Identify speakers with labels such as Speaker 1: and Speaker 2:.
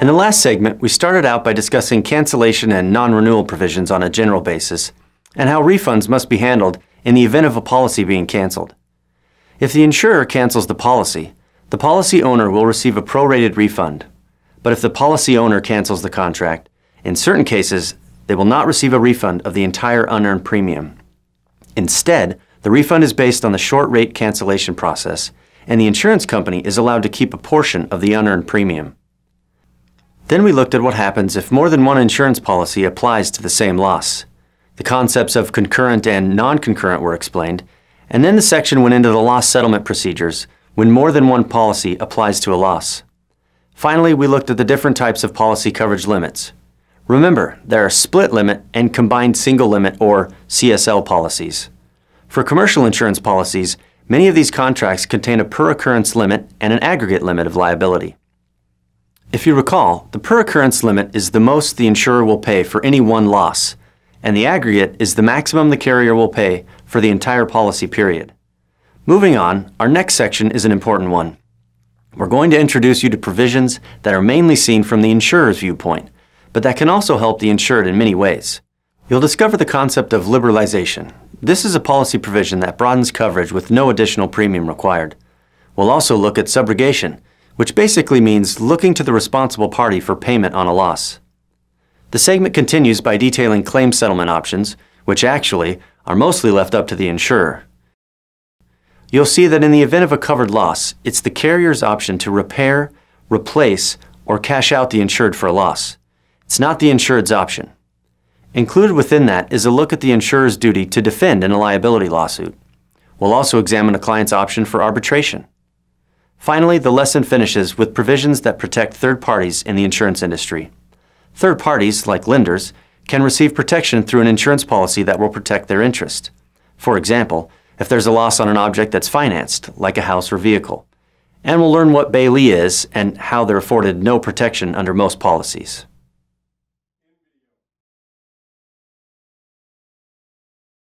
Speaker 1: In the last segment, we started out by discussing cancellation and non-renewal provisions on a general basis, and how refunds must be handled in the event of a policy being canceled. If the insurer cancels the policy, the policy owner will receive a prorated refund. But if the policy owner cancels the contract, in certain cases, they will not receive a refund of the entire unearned premium. Instead, the refund is based on the short rate cancellation process, and the insurance company is allowed to keep a portion of the unearned premium. Then we looked at what happens if more than one insurance policy applies to the same loss. The concepts of concurrent and non-concurrent were explained, and then the section went into the loss settlement procedures when more than one policy applies to a loss. Finally, we looked at the different types of policy coverage limits. Remember, there are split limit and combined single limit, or CSL, policies. For commercial insurance policies, many of these contracts contain a per occurrence limit and an aggregate limit of liability. If you recall, the per occurrence limit is the most the insurer will pay for any one loss, and the aggregate is the maximum the carrier will pay for the entire policy period. Moving on, our next section is an important one. We're going to introduce you to provisions that are mainly seen from the insurer's viewpoint, but that can also help the insured in many ways. You'll discover the concept of liberalization. This is a policy provision that broadens coverage with no additional premium required. We'll also look at subrogation, which basically means looking to the responsible party for payment on a loss. The segment continues by detailing claim settlement options, which actually are mostly left up to the insurer. You'll see that in the event of a covered loss, it's the carrier's option to repair, replace, or cash out the insured for a loss. It's not the insured's option. Included within that is a look at the insurer's duty to defend in a liability lawsuit. We'll also examine a client's option for arbitration. Finally, the lesson finishes with provisions that protect third parties in the insurance industry. Third parties, like lenders, can receive protection through an insurance policy that will protect their interest. For example, if there's a loss on an object that's financed, like a house or vehicle. And we'll learn what bailee is and how they're afforded no protection under most policies.